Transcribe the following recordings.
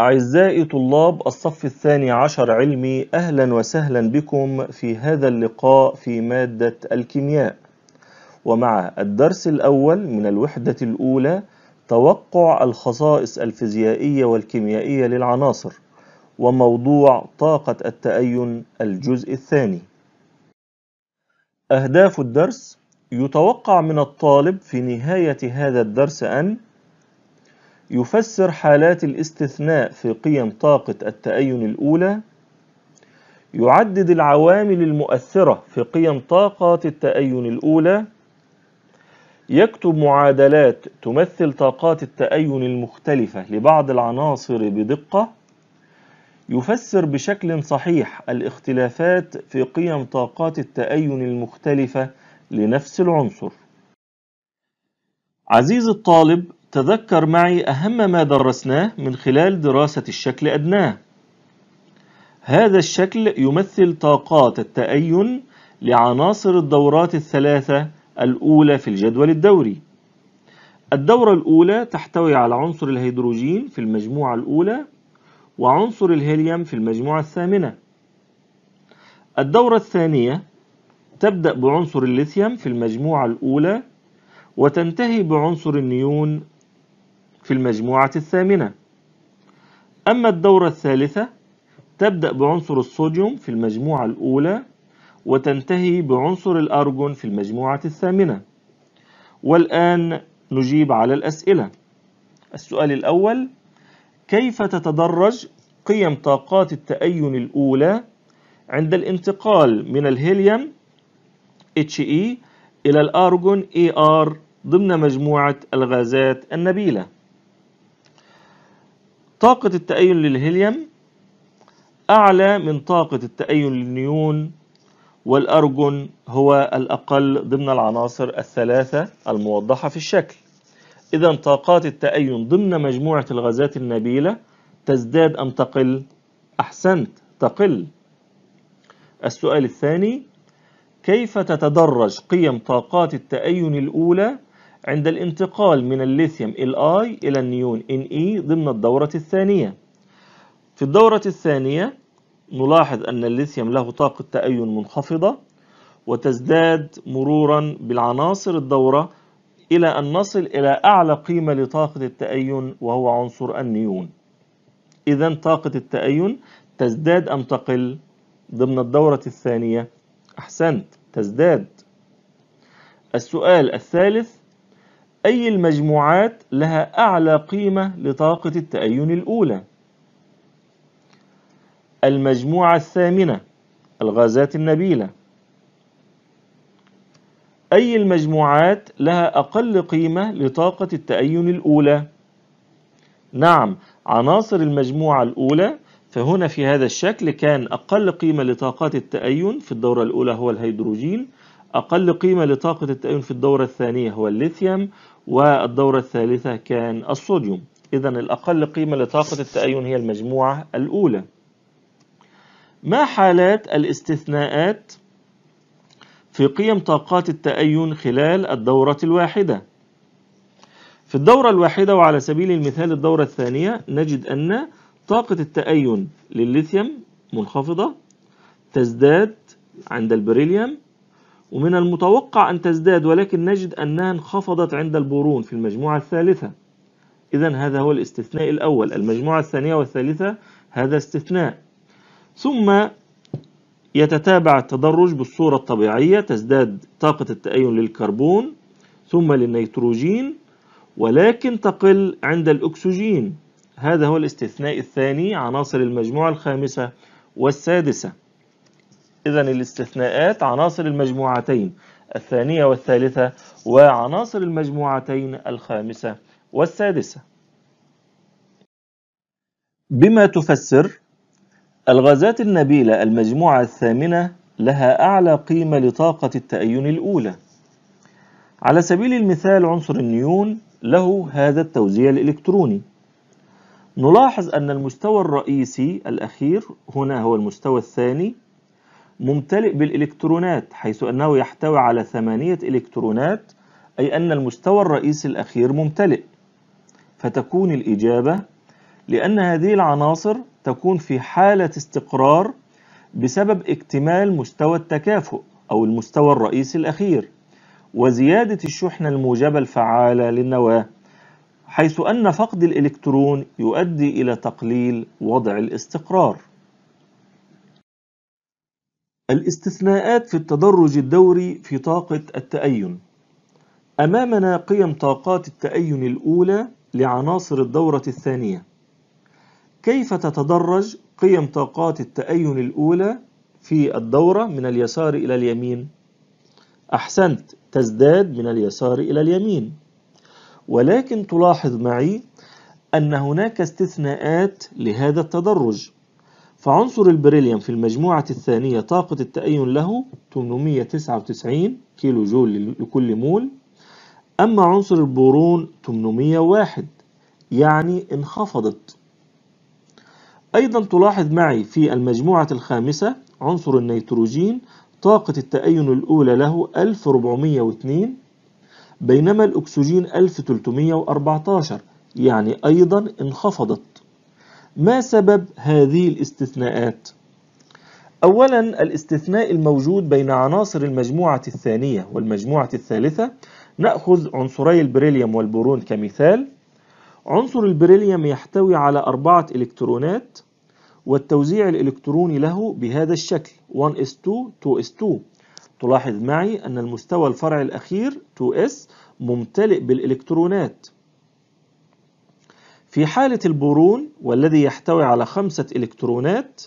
أعزائي طلاب الصف الثاني عشر علمي أهلا وسهلا بكم في هذا اللقاء في مادة الكيمياء ومع الدرس الأول من الوحدة الأولى توقع الخصائص الفيزيائية والكيميائية للعناصر وموضوع طاقة التأين الجزء الثاني أهداف الدرس يتوقع من الطالب في نهاية هذا الدرس أن يفسر حالات الاستثناء في قيم طاقة التأين الأولى يعدد العوامل المؤثرة في قيم طاقات التأين الأولى يكتب معادلات تمثل طاقات التأين المختلفة لبعض العناصر بدقة يفسر بشكل صحيح الاختلافات في قيم طاقات التأين المختلفة لنفس العنصر عزيز الطالب تذكر معي أهم ما درسناه من خلال دراسة الشكل أدناه هذا الشكل يمثل طاقات التأين لعناصر الدورات الثلاثة الأولى في الجدول الدوري الدورة الأولى تحتوي على عنصر الهيدروجين في المجموعة الأولى وعنصر الهيليوم في المجموعة الثامنة الدورة الثانية تبدأ بعنصر الليثيوم في المجموعة الأولى وتنتهي بعنصر النيون في المجموعة الثامنة أما الدورة الثالثة تبدأ بعنصر الصوديوم في المجموعة الأولى وتنتهي بعنصر الأرجون في المجموعة الثامنة والآن نجيب على الأسئلة السؤال الأول كيف تتدرج قيم طاقات التأين الأولى عند الانتقال من الهيليوم HE إلى الأرجون AR ضمن مجموعة الغازات النبيلة طاقة التأين للهيليوم أعلى من طاقة التأين للنيون والأرجون هو الأقل ضمن العناصر الثلاثة الموضحة في الشكل إذا طاقات التأين ضمن مجموعة الغازات النبيلة تزداد أم تقل؟ أحسنت تقل السؤال الثاني كيف تتدرج قيم طاقات التأين الأولى عند الانتقال من الليثيوم الاي إلى النيون ان اي ضمن الدورة الثانية في الدورة الثانية نلاحظ أن الليثيوم له طاقة تأين منخفضة وتزداد مرورا بالعناصر الدورة إلى أن نصل إلى أعلى قيمة لطاقة التأين وهو عنصر النيون إذا طاقة التأين تزداد أم تقل ضمن الدورة الثانية أحسنت تزداد السؤال الثالث أي المجموعات لها أعلى قيمة لطاقة التأين الأولى المجموعة الثامنة الغازات النبيلة أي المجموعات لها أقل قيمة لطاقة التأين الأولى؟ نعم عناصر المجموعة الأولى فهنا في هذا الشكل كان أقل قيمة لطاقات التأين في الدورة الأولى هو الهيدروجين أقل قيمة لطاقة التأين في الدورة الثانية هو الليثيوم والدورة الثالثة كان الصوديوم إذا الأقل قيمة لطاقة التأين هي المجموعة الأولى ما حالات الاستثناءات في قيم طاقات التأين خلال الدورة الواحدة في الدورة الواحدة وعلى سبيل المثال الدورة الثانية نجد أن طاقة التأين للليثيوم منخفضة تزداد عند البريليوم ومن المتوقع أن تزداد ولكن نجد أنها انخفضت عند البورون في المجموعة الثالثة إذا هذا هو الاستثناء الأول المجموعة الثانية والثالثة هذا استثناء ثم يتتابع التدرج بالصورة الطبيعية تزداد طاقة التأين للكربون ثم للنيتروجين ولكن تقل عند الأكسجين هذا هو الاستثناء الثاني عناصر المجموعة الخامسة والسادسة إذا الاستثناءات عناصر المجموعتين الثانية والثالثة وعناصر المجموعتين الخامسة والسادسة بما تفسر الغازات النبيلة المجموعة الثامنة لها أعلى قيمة لطاقة التأين الأولى على سبيل المثال عنصر النيون له هذا التوزيع الإلكتروني نلاحظ أن المستوى الرئيسي الأخير هنا هو المستوى الثاني ممتلئ بالإلكترونات حيث أنه يحتوي على ثمانية إلكترونات أي أن المستوى الرئيسي الأخير ممتلئ فتكون الإجابة لأن هذه العناصر تكون في حالة استقرار بسبب اكتمال مستوى التكافؤ أو المستوى الرئيسي الأخير وزيادة الشحنة الموجبة الفعالة للنواة حيث أن فقد الإلكترون يؤدي إلى تقليل وضع الاستقرار الاستثناءات في التدرج الدوري في طاقة التأين أمامنا قيم طاقات التأين الأولى لعناصر الدورة الثانية كيف تتدرج قيم طاقات التأين الأولى في الدورة من اليسار إلى اليمين؟ أحسنت تزداد من اليسار إلى اليمين ولكن تلاحظ معي أن هناك استثناءات لهذا التدرج فعنصر البريليوم في المجموعة الثانية طاقة التأين له 899 كيلو جول لكل مول أما عنصر البورون 801 يعني انخفضت أيضا تلاحظ معي في المجموعة الخامسة عنصر النيتروجين طاقة التأين الأولى له 1402 بينما الأكسجين 1314 يعني أيضا انخفضت ما سبب هذه الاستثناءات؟ أولا الاستثناء الموجود بين عناصر المجموعة الثانية والمجموعة الثالثة نأخذ عنصري البريليوم والبورون كمثال عنصر البريليوم يحتوي على أربعة إلكترونات والتوزيع الإلكتروني له بهذا الشكل 1s2 2s2 تلاحظ معي أن المستوى الفرعي الأخير 2s ممتلئ بالإلكترونات في حالة البورون والذي يحتوي على خمسة إلكترونات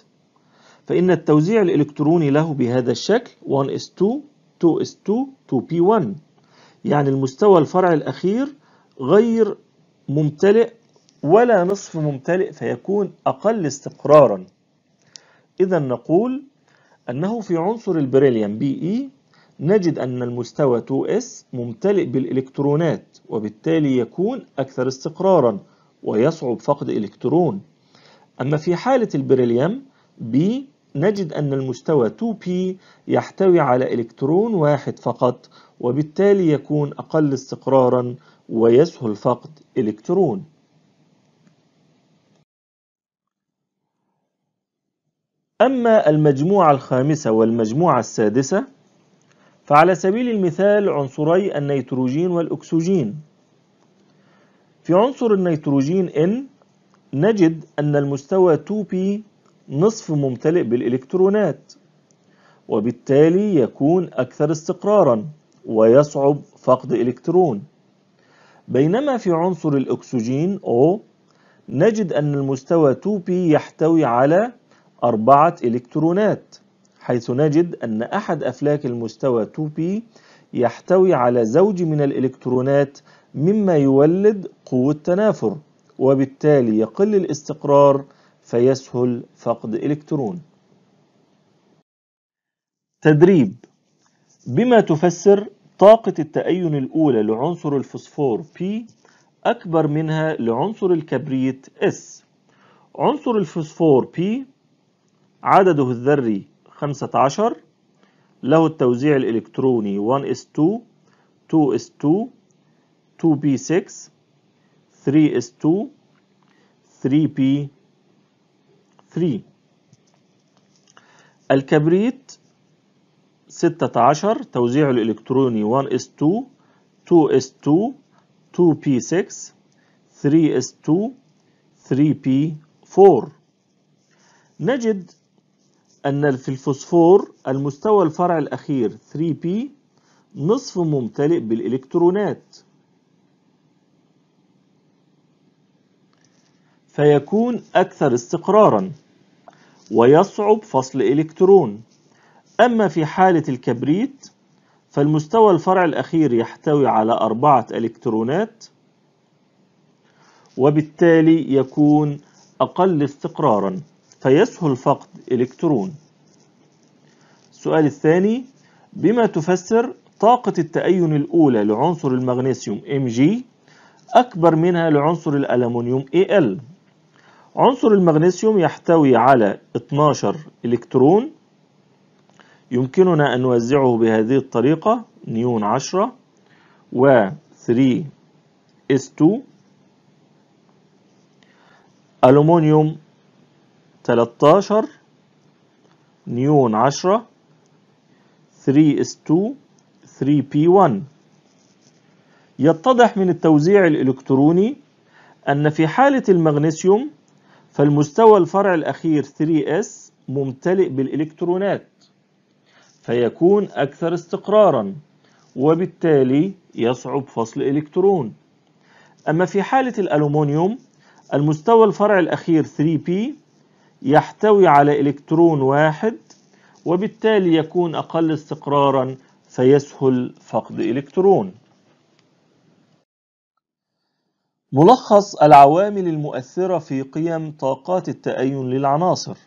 فإن التوزيع الإلكتروني له بهذا الشكل 1 s 2 2 s 2 2p1 يعني المستوى الفرع الأخير غير ممتلئ ولا نصف ممتلئ فيكون أقل استقرارا إذا نقول أنه في عنصر البريليوم Be نجد أن المستوى 2s ممتلئ بالإلكترونات وبالتالي يكون أكثر استقرارا ويصعب فقد إلكترون أما في حالة البريليوم B نجد أن المستوى 2p يحتوي على إلكترون واحد فقط وبالتالي يكون أقل استقرارا ويسهل فقد إلكترون أما المجموعة الخامسة والمجموعة السادسة فعلى سبيل المثال عنصري النيتروجين والأكسجين في عنصر النيتروجين N نجد أن المستوى 2p نصف ممتلئ بالإلكترونات وبالتالي يكون أكثر استقرارا ويصعب فقد إلكترون بينما في عنصر الأكسجين O نجد أن المستوى 2p يحتوي على أربعة إلكترونات حيث نجد أن أحد أفلاك المستوى 2p يحتوي على زوج من الإلكترونات مما يولد قوة تنافر وبالتالي يقل الاستقرار فيسهل فقد إلكترون تدريب بما تفسر طاقة التأين الأولى لعنصر الفوسفور P أكبر منها لعنصر الكبريت S عنصر الفوسفور P عدده الذري 15 له التوزيع الإلكتروني 1s2 2s2 2p 6 3 s 2 3p 3 الكبريت 16 توزيعه الإلكتروني 1 s 2 2 s 2 2p 6 3 s 2 3p 4 نجد أن في الفوسفور المستوى الفرع الأخير 3p نصف ممتلئ بالإلكترونات فيكون أكثر استقرارا ويصعب فصل إلكترون أما في حالة الكبريت فالمستوى الفرع الأخير يحتوي على أربعة إلكترونات وبالتالي يكون أقل استقرارا فيسهل فقد إلكترون السؤال الثاني بما تفسر طاقة التأين الأولى لعنصر المغنيسيوم Mg أكبر منها لعنصر الألمنيوم Al عنصر المغنيسيوم يحتوي على 12 إلكترون يمكننا أن نوزعه بهذه الطريقة نيون 10 و 3S2 ألومنيوم 13 نيون 10 3S2 3P1 يتضح من التوزيع الإلكتروني أن في حالة المغنيسيوم فالمستوى الفرع الأخير 3S ممتلئ بالإلكترونات فيكون أكثر استقرارا وبالتالي يصعب فصل إلكترون أما في حالة الألومنيوم المستوى الفرع الأخير 3P يحتوي على إلكترون واحد وبالتالي يكون أقل استقرارا فيسهل فقد إلكترون ملخص العوامل المؤثرة في قيم طاقات التأين للعناصر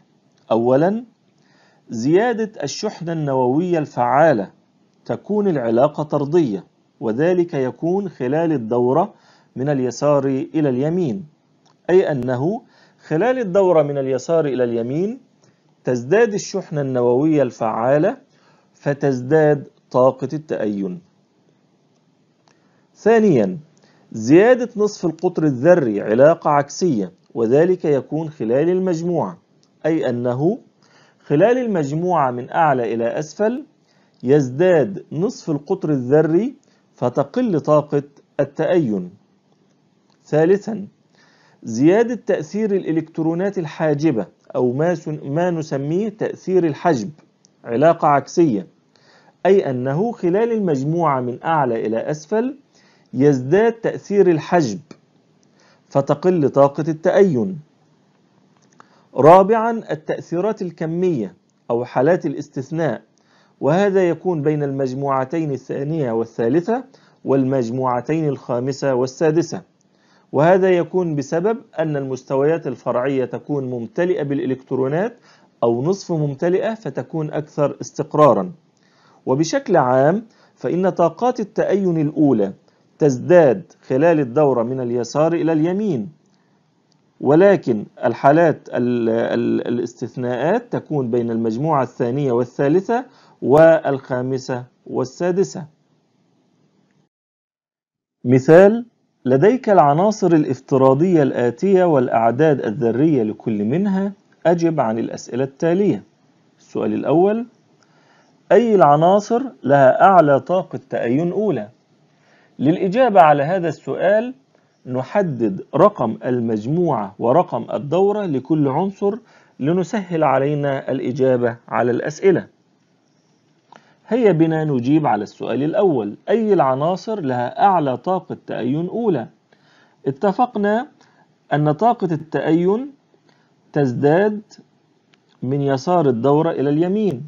أولا زيادة الشحنة النووية الفعالة تكون العلاقة طردية وذلك يكون خلال الدورة من اليسار إلى اليمين أي أنه خلال الدورة من اليسار إلى اليمين تزداد الشحنة النووية الفعالة فتزداد طاقة التأين ثانياً زيادة نصف القطر الذري علاقة عكسية وذلك يكون خلال المجموعة أي أنه خلال المجموعة من أعلى إلى أسفل يزداد نصف القطر الذري فتقل طاقة التأين ثالثا زيادة تأثير الإلكترونات الحاجبة أو ما, ما نسميه تأثير الحجب علاقة عكسية أي أنه خلال المجموعة من أعلى إلى أسفل يزداد تأثير الحجب فتقل طاقة التأين رابعا التأثيرات الكمية أو حالات الاستثناء وهذا يكون بين المجموعتين الثانية والثالثة والمجموعتين الخامسة والسادسة وهذا يكون بسبب أن المستويات الفرعية تكون ممتلئة بالإلكترونات أو نصف ممتلئة فتكون أكثر استقرارا وبشكل عام فإن طاقات التأين الأولى تزداد خلال الدورة من اليسار إلى اليمين ولكن الحالات الاستثناءات تكون بين المجموعة الثانية والثالثة والخامسة والسادسة مثال لديك العناصر الافتراضية الآتية والأعداد الذرية لكل منها أجب عن الأسئلة التالية السؤال الأول أي العناصر لها أعلى طاقة تأين أولى؟ للإجابة على هذا السؤال نحدد رقم المجموعة ورقم الدورة لكل عنصر لنسهل علينا الإجابة على الأسئلة هيا بنا نجيب على السؤال الأول أي العناصر لها أعلى طاقة تأين أولى؟ اتفقنا أن طاقة التأين تزداد من يسار الدورة إلى اليمين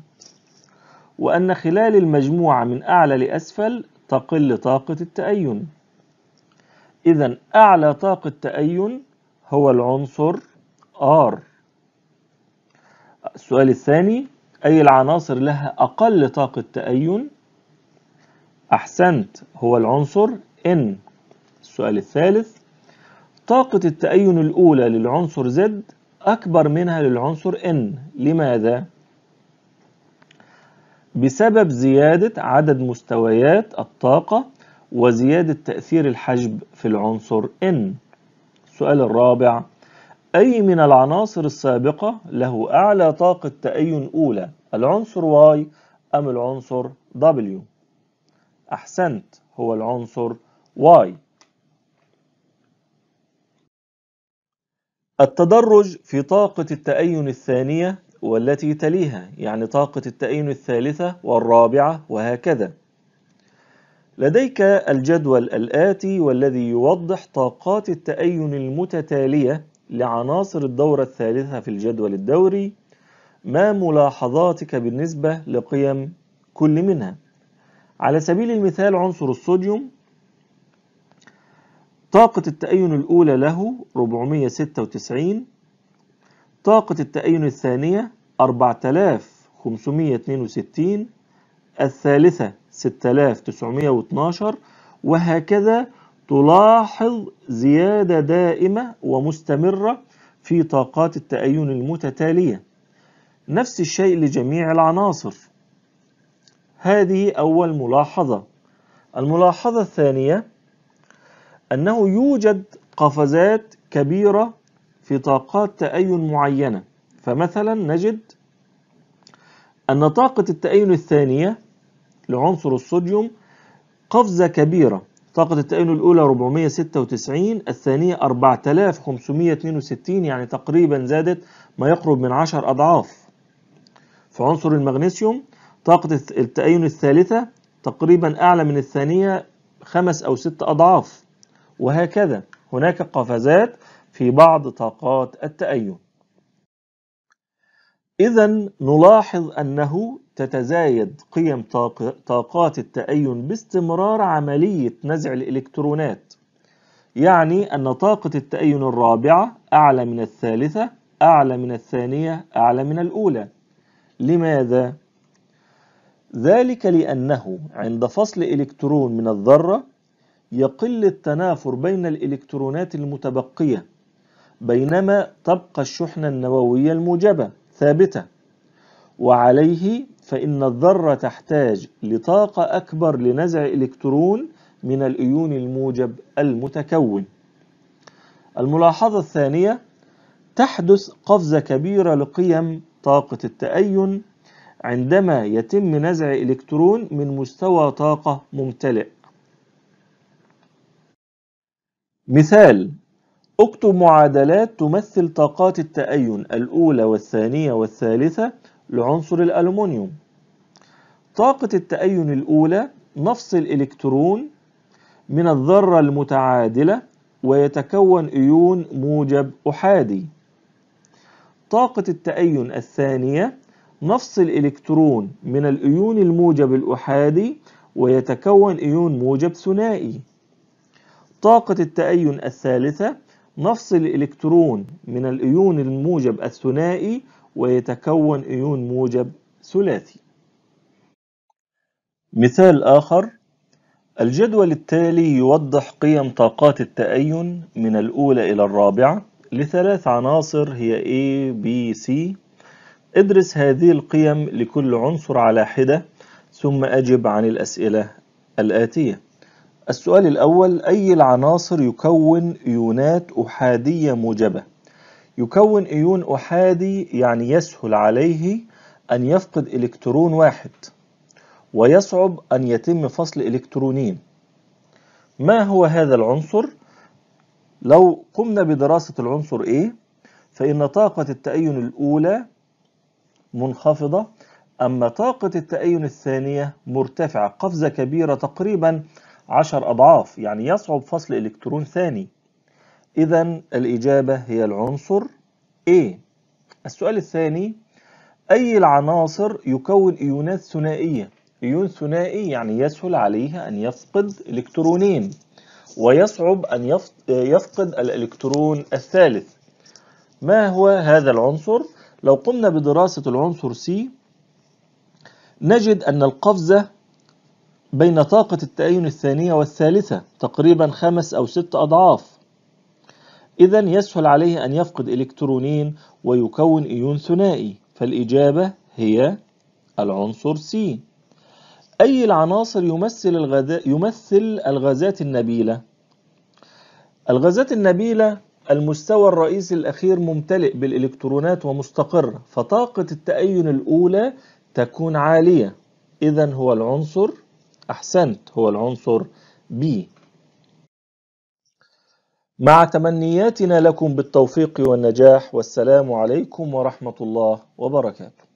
وأن خلال المجموعة من أعلى لأسفل تقل طاقة التأين إذا أعلى طاقة تأين هو العنصر R السؤال الثاني أي العناصر لها أقل طاقة تأين أحسنت هو العنصر N السؤال الثالث طاقة التأين الأولى للعنصر Z أكبر منها للعنصر N لماذا؟ بسبب زيادة عدد مستويات الطاقة وزيادة تأثير الحجب في العنصر N السؤال الرابع أي من العناصر السابقة له أعلى طاقة تأين أولى العنصر Y أم العنصر W أحسنت هو العنصر Y التدرج في طاقة التأين الثانية والتي تليها يعني طاقة التأين الثالثة والرابعة وهكذا لديك الجدول الآتي والذي يوضح طاقات التأين المتتالية لعناصر الدورة الثالثة في الجدول الدوري ما ملاحظاتك بالنسبة لقيم كل منها على سبيل المثال عنصر الصوديوم طاقة التأين الأولى له 496 طاقة التأين الثانية 4562 الثالثة 6912 وهكذا تلاحظ زيادة دائمة ومستمرة في طاقات التأين المتتالية نفس الشيء لجميع العناصر هذه أول ملاحظة الملاحظة الثانية أنه يوجد قفزات كبيرة في طاقات تأين معينة فمثلا نجد أن طاقة التأين الثانية لعنصر الصوديوم قفزة كبيرة طاقة التأين الأولى 496 الثانية 4562 يعني تقريبا زادت ما يقرب من 10 أضعاف في عنصر المغنيسيوم طاقة التأين الثالثة تقريبا أعلى من الثانية خمس أو ست أضعاف وهكذا هناك قفزات في بعض طاقات التأين إذا نلاحظ أنه تتزايد قيم طاقات التأين باستمرار عملية نزع الإلكترونات يعني أن طاقة التأين الرابعة أعلى من الثالثة أعلى من الثانية أعلى من الأولى لماذا؟ ذلك لأنه عند فصل إلكترون من الذرة يقل التنافر بين الإلكترونات المتبقية بينما تبقى الشحنة النووية الموجبة ثابتة وعليه فإن الذرة تحتاج لطاقة أكبر لنزع إلكترون من الإيون الموجب المتكون الملاحظة الثانية تحدث قفزة كبيرة لقيم طاقة التأين عندما يتم نزع إلكترون من مستوى طاقة ممتلئ مثال اكتب معادلات تمثل طاقات التأين الأولى والثانية والثالثة لعنصر الألومنيوم طاقة التأين الأولى نفس الإلكترون من الذرة المتعادلة ويتكون إيون موجب أحادي طاقة التأين الثانية نفس الإلكترون من الإيون الموجب الأحادي ويتكون إيون موجب ثنائي طاقة التأين الثالثة نفصل الإلكترون من الإيون الموجب الثنائي ويتكون إيون موجب ثلاثي مثال آخر الجدول التالي يوضح قيم طاقات التأين من الأولى إلى الرابعة لثلاث عناصر هي A, B, C ادرس هذه القيم لكل عنصر على حدة ثم أجب عن الأسئلة الآتية السؤال الأول أي العناصر يكون إيونات أحادية موجبة؟ يكون إيون أحادي يعني يسهل عليه أن يفقد إلكترون واحد ويصعب أن يتم فصل إلكترونين ما هو هذا العنصر؟ لو قمنا بدراسة العنصر A فإن طاقة التأين الأولى منخفضة أما طاقة التأين الثانية مرتفعة قفزة كبيرة تقريبا عشر أضعاف يعني يصعب فصل إلكترون ثاني إذا الإجابة هي العنصر A السؤال الثاني أي العناصر يكون إيونات ثنائية إيون ثنائي يعني يسهل عليه أن يفقد إلكترونين ويصعب أن يفقد الإلكترون الثالث ما هو هذا العنصر؟ لو قمنا بدراسة العنصر C نجد أن القفزة بين طاقة التأين الثانية والثالثة تقريبا خمس أو ست أضعاف إذا يسهل عليه أن يفقد إلكترونين ويكون إيون ثنائي فالإجابة هي العنصر سي أي العناصر يمثل, الغذا يمثل الغازات النبيلة؟ الغازات النبيلة المستوى الرئيسي الأخير ممتلئ بالإلكترونات ومستقر فطاقة التأين الأولى تكون عالية إذا هو العنصر أحسنت هو العنصر B مع تمنياتنا لكم بالتوفيق والنجاح والسلام عليكم ورحمة الله وبركاته